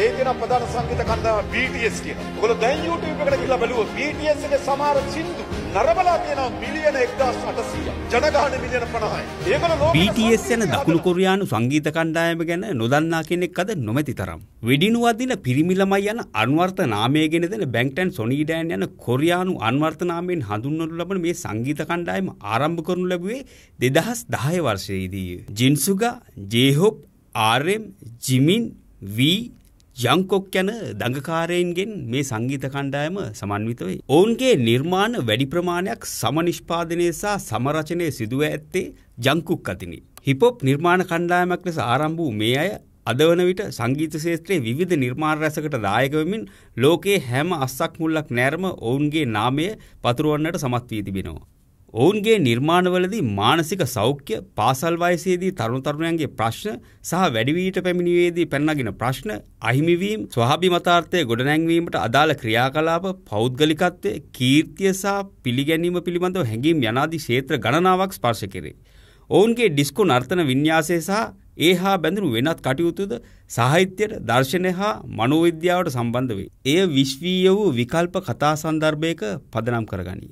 ඒ තියෙන ප්‍රධාන සංගීත කණ්ඩායම BTS කියන. ඔයගොල්ලෝ දැන් YouTube එකට ගිහලා බලුවොත් BTS එකේ සමහර සින්දු නරඹලා තියෙනවා මිලියන 1800ක්. ජනගහන මිලියන 50යි. ඒගොල්ලෝ BTS යන දකුණු කොරියානු සංගීත කණ්ඩායම ගැන නොදන්නා කෙනෙක් අද නොමැති තරම්. වෙඩිනුව අදින පිරිමි ළමයි යන අන්වර්ථ නාමය ගෙන දෙන බැන්ක්ටන් සොනී ඩෑන් යන කොරියානු අන්වර්ථ නාමයෙන් හඳුන්වනු ලබන මේ සංගීත කණ්ඩායම ආරම්භ කරනු ලැබුවේ 2010 වර්ෂයේදී. ජින්සුගා, ජේහොප්, ආර්.එම්, ජිමින්, වී යංකොක් යන දඟකාරයන්ගෙන් මේ සංගීත කණ්ඩායම සමන්විත වේ. ඔවුන්ගේ නිර්මාණ වැඩි ප්‍රමාණයක් සමනිෂ්පාදනය සහ සමරචනය සිදුව ඇත්තේ ජංකුක් අතිනි. හිපොප් නිර්මාණ කණ්ඩායමක් ලෙස ආරම්භ වූ මේ අය අද වන විට සංගීත ශේත්‍රයේ විවිධ නිර්මාණ රැසකට දායක වෙමින් ලෝකයේ හැම අස්සක් මුල්ලක් නැරම ඔවුන්ගේ නාමය පතුරවන්නට සමත් වී තිබෙනවා. ඔවුන්ගේ නිර්මාණවලදී මානසික සෞඛ්‍ය පාසල් වයසේදී තරුණ තරුණයන්ගේ ප්‍රශ්න සහ වැඩිවිීට පැමිණිවේදී පැනනගෙන ප්‍රශ්න අහිමිවීම් ස්වහාභිමතාර්ථය ගොඩනැංවීමට අදාළ ක්‍රියාකලාප පෞද්ගලිකත්වය කීර්තිය සහ පිළිගැනීම පිළිබඳව හැඟීම් යනාදී ශේත්‍ර ගණනාවක් ස්පර්ශ කෙරේ. ඔවුන්ගේ ඩිස්කු නර්තන විඤ්ඥාසය සහ ඒ හා බැඳුණු වෙනත් කටයුතුද සාහිත්‍යයට දර්ශනය හා මනෝවිද්‍යාවට සම්බන්ධ වේ. එය විශ්වීය වූ විකල්ප කතා සන්දර්භයක පදනම් කරගනී.